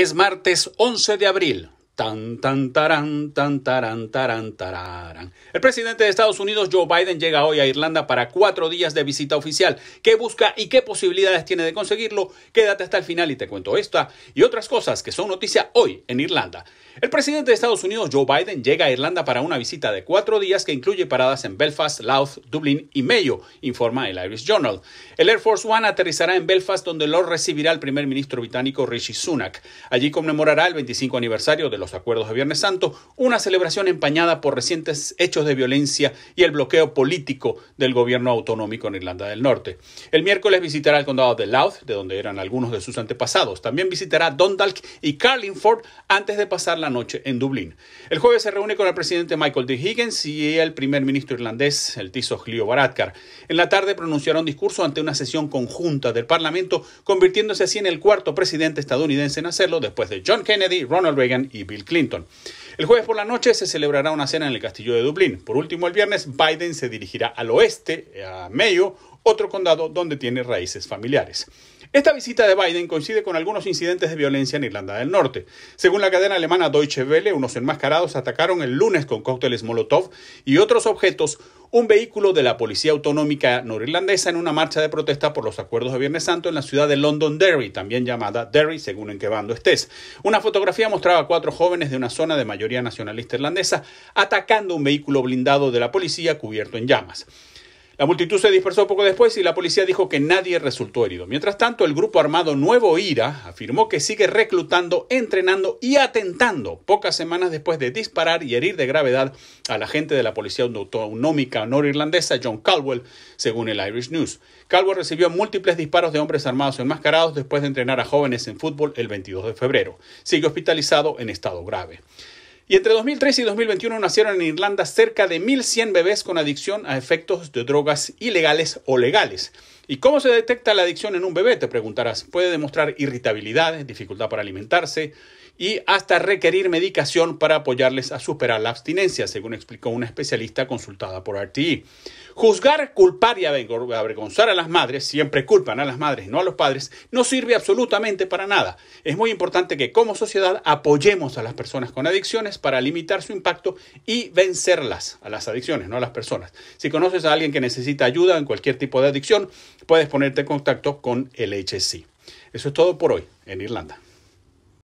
Es martes 11 de abril. Tan, tan, tan, El presidente de Estados Unidos, Joe Biden, llega hoy a Irlanda para cuatro días de visita oficial. ¿Qué busca y qué posibilidades tiene de conseguirlo? Quédate hasta el final y te cuento esta y otras cosas que son noticia hoy en Irlanda. El presidente de Estados Unidos, Joe Biden, llega a Irlanda para una visita de cuatro días que incluye paradas en Belfast, Louth, Dublín y Mayo, informa el Irish Journal. El Air Force One aterrizará en Belfast, donde lo recibirá el primer ministro británico Rishi Sunak. Allí conmemorará el 25 aniversario de los acuerdos de Viernes Santo, una celebración empañada por recientes hechos de violencia y el bloqueo político del gobierno autonómico en Irlanda del Norte. El miércoles visitará el condado de Louth, de donde eran algunos de sus antepasados. También visitará Dundalk y Carlingford antes de pasar la noche en Dublín. El jueves se reúne con el presidente Michael D. Higgins y el primer ministro irlandés, el Tiso Leo En la tarde pronunciará un discurso ante una sesión conjunta del Parlamento, convirtiéndose así en el cuarto presidente estadounidense en hacerlo después de John Kennedy, Ronald Reagan y Bill Clinton. El jueves por la noche se celebrará una cena en el castillo de Dublín. Por último, el viernes Biden se dirigirá al oeste, a Mayo, otro condado donde tiene raíces familiares. Esta visita de Biden coincide con algunos incidentes de violencia en Irlanda del Norte. Según la cadena alemana Deutsche Welle, unos enmascarados atacaron el lunes con cócteles Molotov y otros objetos un vehículo de la Policía Autonómica Norirlandesa en una marcha de protesta por los acuerdos de Viernes Santo en la ciudad de Londonderry, también llamada Derry, según en qué bando estés. Una fotografía mostraba a cuatro jóvenes de una zona de mayoría nacionalista irlandesa atacando un vehículo blindado de la policía cubierto en llamas. La multitud se dispersó poco después y la policía dijo que nadie resultó herido. Mientras tanto, el grupo armado Nuevo Ira afirmó que sigue reclutando, entrenando y atentando pocas semanas después de disparar y herir de gravedad al agente de la policía autonómica norirlandesa John Caldwell, según el Irish News. Caldwell recibió múltiples disparos de hombres armados enmascarados después de entrenar a jóvenes en fútbol el 22 de febrero. Sigue hospitalizado en estado grave. Y entre 2003 y 2021 nacieron en Irlanda cerca de 1.100 bebés con adicción a efectos de drogas ilegales o legales. ¿Y cómo se detecta la adicción en un bebé? Te preguntarás. Puede demostrar irritabilidad, dificultad para alimentarse y hasta requerir medicación para apoyarles a superar la abstinencia, según explicó una especialista consultada por RTI. Juzgar, culpar y avergonzar a las madres, siempre culpan a las madres, no a los padres, no sirve absolutamente para nada. Es muy importante que como sociedad apoyemos a las personas con adicciones para limitar su impacto y vencerlas, a las adicciones, no a las personas. Si conoces a alguien que necesita ayuda en cualquier tipo de adicción, puedes ponerte en contacto con el Eso es todo por hoy en Irlanda.